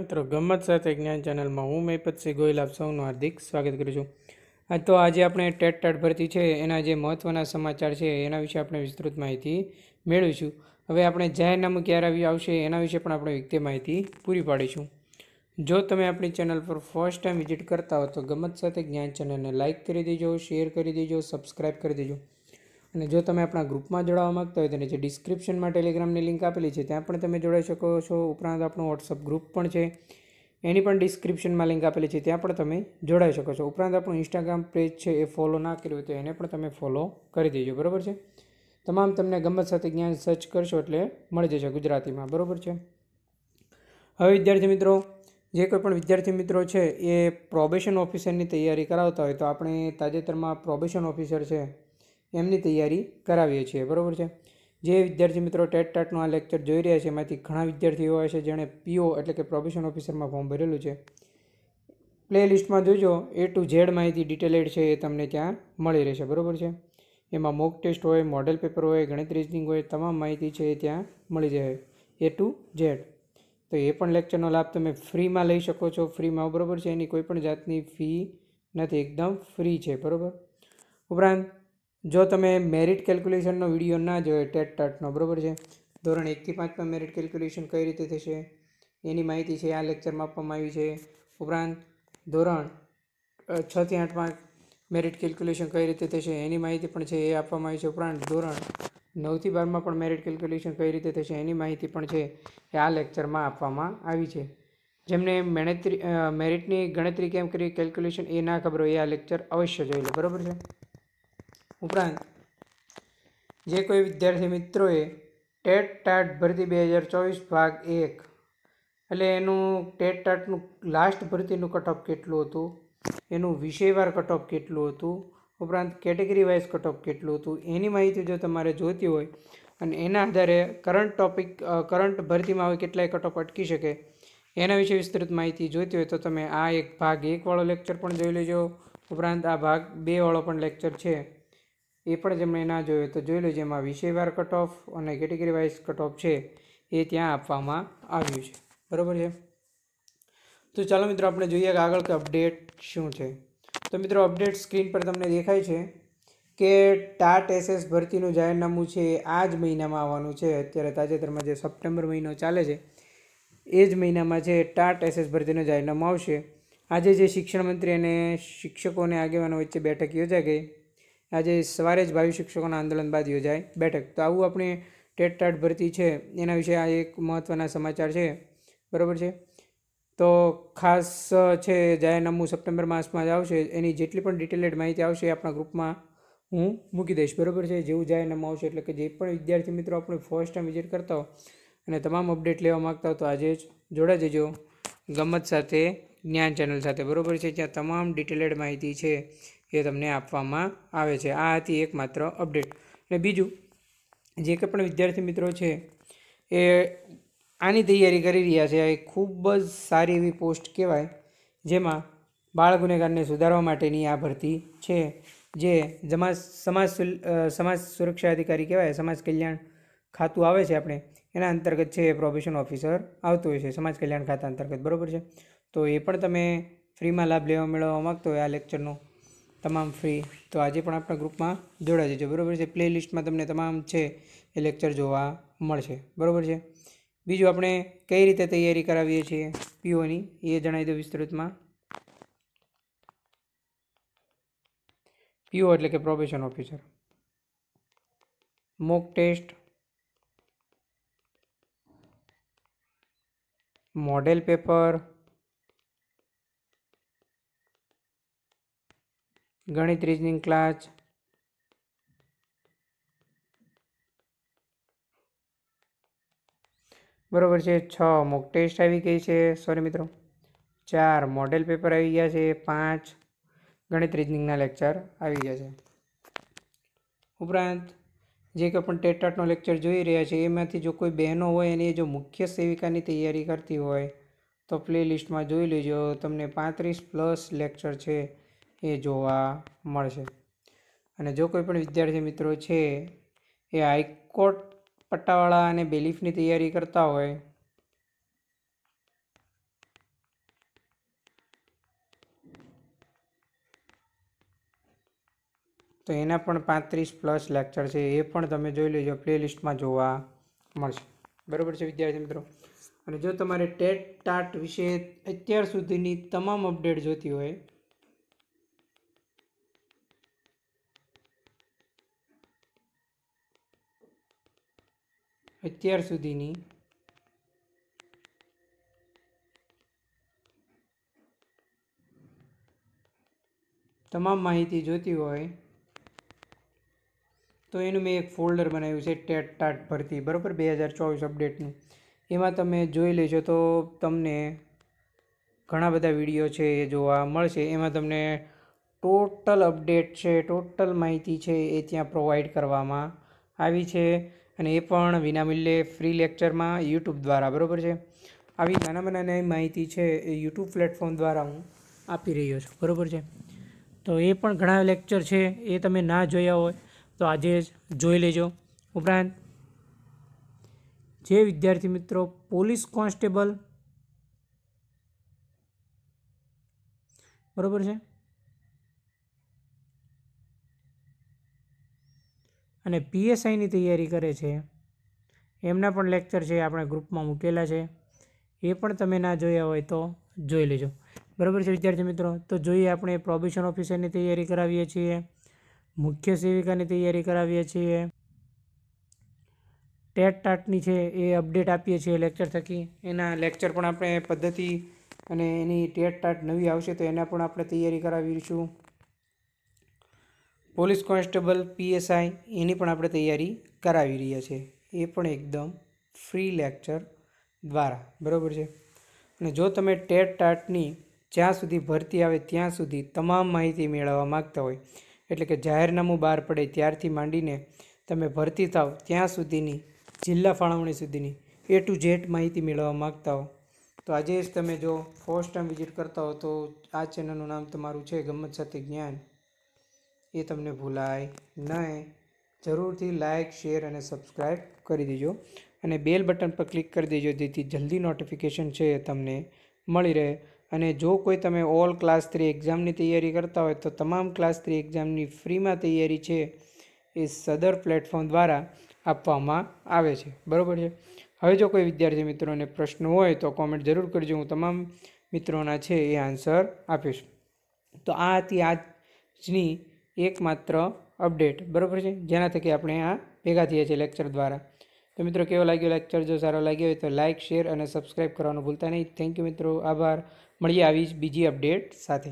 મિત્રો ગમત સાથે જ્ઞાન ચેનલમાં હું મહેપતસિંહ ગોયલ આપ સૌનું હાર્દિક સ્વાગત કરું છું આ તો આજે આપણે ટેટ ટાટ ભરતી છે એના જે મહત્ત્વના સમાચાર છે એના વિશે આપણે વિસ્તૃત માહિતી મેળવીશું હવે આપણે જાહેરનામું ક્યારે આવ્યું આવશે એના વિશે પણ આપણે વ્યક્તિ માહિતી પૂરી પાડીશું જો તમે આપણી ચેનલ પર ફર્સ્ટ ટાઈમ વિઝિટ કરતા હો તો ગમત સાથે જ્ઞાન ચેનલને લાઇક કરી દેજો શેર કરી દેજો સબસ્ક્રાઈબ કરી દેજો અને જો તમે આપણા ગ્રુપમાં જોડાવા માગતા હોય તો નીચે ડિસ્ક્રિપ્શનમાં ટેલિગ્રામની લિંક આપેલી છે ત્યાં પણ તમે જોડાઈ શકો છો ઉપરાંત આપણું વોટ્સઅપ ગ્રુપ પણ છે એની પણ ડિસ્ક્રિપ્શનમાં લિંક આપેલી છે ત્યાં પણ તમે જોડાઈ શકો છો ઉપરાંત આપણું ઇન્સ્ટાગ્રામ પેજ છે એ ફોલો ના કર્યું હોય તો એને પણ તમે ફોલો કરી દેજો બરાબર છે તમામ તમને ગમત સાથે જ્ઞાન સર્ચ કરશો એટલે મળી જશે ગુજરાતીમાં બરાબર છે હવે વિદ્યાર્થી મિત્રો જે કોઈ પણ વિદ્યાર્થી મિત્રો છે એ પ્રોબેશન ઓફિસરની તૈયારી કરાવતા હોય તો આપણે તાજેતરમાં પ્રોબેશન ઓફિસર છે એમની તૈયારી કરાવીએ છીએ બરાબર છે જે વિદ્યાર્થી મિત્રો ટેટ ટાટનું આ લેક્ચર જોઈ રહ્યા છે એમાંથી ઘણા વિદ્યાર્થીઓ એવા છે જેણે પીઓ એટલે કે પ્રોબેશન ઓફિસરમાં ફોર્મ ભરેલું છે પ્લે લિસ્ટમાં જોજો એ ટુ ઝેડ માહિતી ડિટેલેડ છે એ તમને ત્યાં મળી રહેશે બરાબર છે એમાં મોક ટેસ્ટ હોય મોડેલ પેપર હોય ગણિત રીઝનિંગ હોય તમામ માહિતી છે એ ત્યાં મળી જાય એ ટુ ઝેડ તો એ પણ લેક્ચરનો લાભ તમે ફ્રીમાં લઈ શકો છો ફ્રીમાં બરાબર છે એની કોઈ પણ જાતની ફી નથી એકદમ ફ્રી છે બરાબર ઉપરાંત જો તમે મેરિટ કેલ્ક્યુલેશનનો વિડીયો ના જોયો ટેટ ટાટનો બરાબર છે ધોરણ એકથી પાંચમાં મેરિટ કેલ્ક્યુલેશન કઈ રીતે થશે એની માહિતી છે આ લેક્ચરમાં આપવામાં આવી છે ઉપરાંત ધોરણ છથી આઠમાં મેરિટ કેલ્ક્યુલેશન કઈ રીતે થશે એની માહિતી પણ છે એ આપવામાં આવી છે ઉપરાંત ધોરણ નવથી બારમાં પણ મેરિટ કેલ્ક્યુલેશન કઈ રીતે થશે એની માહિતી પણ છે એ આ લેક્ચરમાં આપવામાં આવી છે જેમને મેણેતરી મેરિટની ગણતરી કેમ કરી કેલ્ક્યુલેશન એ ના ખબર હોય એ આ લેક્ચર અવશ્ય જોઈ લે બરાબર છે ઉપરાંત જે કોઈ વિદ્યાર્થી મિત્રોએ ટેટ ટાટ ભરતી બે હજાર ચોવીસ ભાગ એક એટલે એનું ટેટ ટાટનું લાસ્ટ ભરતીનું કટઓફ કેટલું હતું એનું વિષયવાર કટઓફ કેટલું હતું ઉપરાંત કેટેગરી વાઇઝ કટઓફ કેટલું હતું એની માહિતી જો તમારે જોઈતી હોય અને એના આધારે કરંટ ટોપિક કરંટ ભરતીમાં હવે કેટલાય કટઓફ અટકી શકે એના વિશે વિસ્તૃત માહિતી જોઈતી હોય તો તમે આ એક ભાગ એકવાળો લેક્ચર પણ જોઈ લેજો ઉપરાંત આ ભાગ બેવાળો પણ લેક્ચર છે એ પણ જેમણે ના જોયો તો જોઈ લો જેમાં વિષયવાર કટ ઓફ અને કેટેગરી વાઇઝ કટ ઓફ છે એ ત્યાં આપવામાં આવ્યું છે બરાબર છે તો ચાલો મિત્રો આપણે જોઈએ કે આગળ કે અપડેટ શું છે તો મિત્રો અપડેટ સ્ક્રીન પર તમને દેખાય છે કે ટાટ એસએસ ભરતીનું જાહેરનામું છે આ જ મહિનામાં આવવાનું છે અત્યારે તાજેતરમાં જે સપ્ટેમ્બર મહિનો ચાલે છે એ જ મહિનામાં જે ટાટ એસએસ ભરતીનું જાહેરનામું આવશે આજે જે શિક્ષણ મંત્રી અને શિક્ષકોને આગેવાનો વચ્ચે બેઠક યોજાઈ ગઈ આજે સવારે જ ભાવિ શિક્ષકોના આંદોલન બાદ યોજાય બેઠક તો આવું આપણે ટેટ ટાટ ભરતી છે એના વિશે આ એક મહત્ત્વના સમાચાર છે બરાબર છે તો ખાસ છે જાહેરનામું સપ્ટેમ્બર માસમાં જ આવશે એની જેટલી પણ ડિટેલેડ માહિતી આવશે આપણા ગ્રુપમાં હું મૂકી દઈશ બરાબર છે જેવું જાહેરનામું આવશે એટલે કે જે પણ વિદ્યાર્થી મિત્રો આપણે ફર્સ્ટ ટાઈમ વિઝિટ કરતા હો અને તમામ અપડેટ લેવા માગતા હો તો આજે જ જોડા જજો ગમત સાથે જ્ઞાન ચેનલ સાથે બરાબર છે જ્યાં તમામ ડિટેલેડ માહિતી છે એ તમને આપવામાં આવે છે આ હતી એકમાત્ર અપડેટ અને બીજું જે કંઈ પણ વિદ્યાર્થી મિત્રો છે એ આની તૈયારી કરી રહ્યા છે એ ખૂબ જ સારી એવી પોસ્ટ કહેવાય જેમાં બાળ ગુનેગારને સુધારવા માટેની આ ભરતી છે જે સમાજ સમાજ સમાજ સુરક્ષા અધિકારી કહેવાય સમાજ કલ્યાણ ખાતું આવે છે આપણે એના અંતર્ગત છે એ પ્રોબેશન ઓફિસર આવતું હોય છે સમાજ કલ્યાણ ખાતા અંતર્ગત બરાબર છે તો એ પણ તમે ફ્રીમાં લાભ લેવા મેળવવા માગતો હોય આ લેક્ચરનો તમામ ફ્રી તો આજે પણ આપણા ગ્રુપમાં જોડાઈ જજો બરાબર છે પ્લે લિસ્ટમાં તમને તમામ છે એ લેક્ચર જોવા મળશે બરાબર છે બીજું આપણે કઈ રીતે તૈયારી કરાવીએ છીએ પીઓની એ જણાવી દો વિસ્તૃતમાં પીઓ એટલે કે probation officer mock test model paper ગણિત રીઝનિંગ ક્લાસ બરાબર છે છ મોક ટેસ્ટ આવી ગઈ છે સોરી મિત્રો ચાર મોડેલ પેપર આવી ગયા છે પાંચ ગણિત રીઝનિંગના લેક્ચર આવી ગયા છે ઉપરાંત જે કંઈ પણ ટેટાટનો લેક્ચર જોઈ રહ્યા છે એમાંથી જો કોઈ બહેનો હોય અને એ જો મુખ્ય સેવિકાની તૈયારી કરતી હોય તો પ્લે લિસ્ટમાં જોઈ લેજો તમને પાંત્રીસ પ્લસ લેક્ચર છે એ જોવા મળશે અને જો કોઈ પણ વિદ્યાર્થી મિત્રો છે એ હાઈકોર્ટ પટ્ટાવાળા અને બેલીફની તૈયારી કરતા હોય તો એના પણ પાંત્રીસ પ્લસ લેક્ચર છે એ પણ તમે જોઈ લેજો પ્લેલિસ્ટમાં જોવા મળશે બરાબર છે વિદ્યાર્થી મિત્રો અને જો તમારે ટેટ ટાટ વિશે અત્યાર સુધીની તમામ અપડેટ જોતી હોય અત્યાર સુધીની તમામ માહિતી જોતી હોય તો એનું મેં એક ફોલ્ડર બનાવ્યું છે ટેટ ટાટ ભરતી બરાબર બે હજાર ચોવીસ અપડેટનું એમાં તમે જોઈ લેજો તો તમને ઘણા બધા વિડીયો છે એ જોવા મળશે એમાં તમને ટોટલ અપડેટ છે ટોટલ માહિતી છે એ ત્યાં પ્રોવાઈડ કરવામાં આવી છે અને એ પણ વિનામૂલ્યે ફ્રી લેક્ચરમાં યુટ્યુબ દ્વારા બરાબર છે આવી નાનામાં નાની માહિતી છે એ યુટ્યુબ પ્લેટફોર્મ દ્વારા હું આપી રહ્યો છું બરાબર છે તો એ પણ ઘણા લેક્ચર છે એ તમે ના જોયા હોય તો આજે જ જોઈ લેજો ઉપરાંત જે વિદ્યાર્થી મિત્રો પોલીસ કોન્સ્ટેબલ બરાબર છે અને પીએસઆઈની તૈયારી કરે છે એમના પણ લેક્ચર છે આપણા ગ્રુપમાં મૂકેલા છે એ પણ તમે ના જોયા હોય તો જોઈ લેજો બરાબર છે વિદ્યાર્થી મિત્રો તો જોઈએ આપણે પ્રોબેશન ઓફિસરની તૈયારી કરાવીએ છીએ મુખ્ય સેવિકાની તૈયારી કરાવીએ છીએ ટેટ ટાટની છે એ અપડેટ આપીએ છીએ લેક્ચર થકી એના લેક્ચર પણ આપણે પદ્ધતિ અને એની ટેટ ટાટ નવી આવશે તો એના પણ આપણે તૈયારી કરાવીશું પોલીસ કોન્સ્ટેબલ પીએસઆઈ એની પણ આપણે તૈયારી કરાવી રહ્યા છીએ એ પણ એકદમ ફ્રી લેક્ચર દ્વારા બરાબર છે અને જો તમે ટેટ ટાટની જ્યાં સુધી ભરતી આવે ત્યાં સુધી તમામ માહિતી મેળવવા માગતા હોય એટલે કે જાહેરનામું બહાર પડે ત્યારથી માંડીને તમે ભરતી થાવ ત્યાં સુધીની જિલ્લા ફાળવણી સુધીની એ ટુ ઝેડ માહિતી મેળવવા માગતા હો તો આજે જ તમે જો ફર્સ્ટ ટાઈમ વિઝિટ કરતા હો તો આ ચેનલનું નામ તમારું છે ગમત સાથે જ્ઞાન એ તમને ભૂલાય નહીં જરૂરથી લાઇક શેર અને સબસ્ક્રાઈબ કરી દેજો અને બેલ બટન પર ક્લિક કરી દેજો જેથી જલ્દી નોટિફિકેશન છે એ તમને મળી રહે અને જો કોઈ તમે ઓલ ક્લાસ થ્રી એક્ઝામની તૈયારી કરતા હોય તો તમામ ક્લાસ થ્રી એક્ઝામની ફ્રીમાં તૈયારી છે એ સદર પ્લેટફોર્મ દ્વારા આપવામાં આવે છે બરાબર છે હવે જો કોઈ વિદ્યાર્થી મિત્રોને પ્રશ્ન હોય તો કોમેન્ટ જરૂર કરજો હું તમામ મિત્રોના છે એ આન્સર આપીશ તો આ હતી આજની એકમાત્ર અપડેટ બરાબર છે જેના થકી આપણે આ ભેગા થઈએ છીએ લેક્ચર દ્વારા તો મિત્રો કેવો લાગ્યો લેક્ચર જો સારો લાગ્યો હોય તો લાઇક શેર અને સબસ્ક્રાઈબ કરવાનું ભૂલતા નહીં થેન્ક યુ મિત્રો આભાર મળીએ આવી જ બીજી અપડેટ સાથે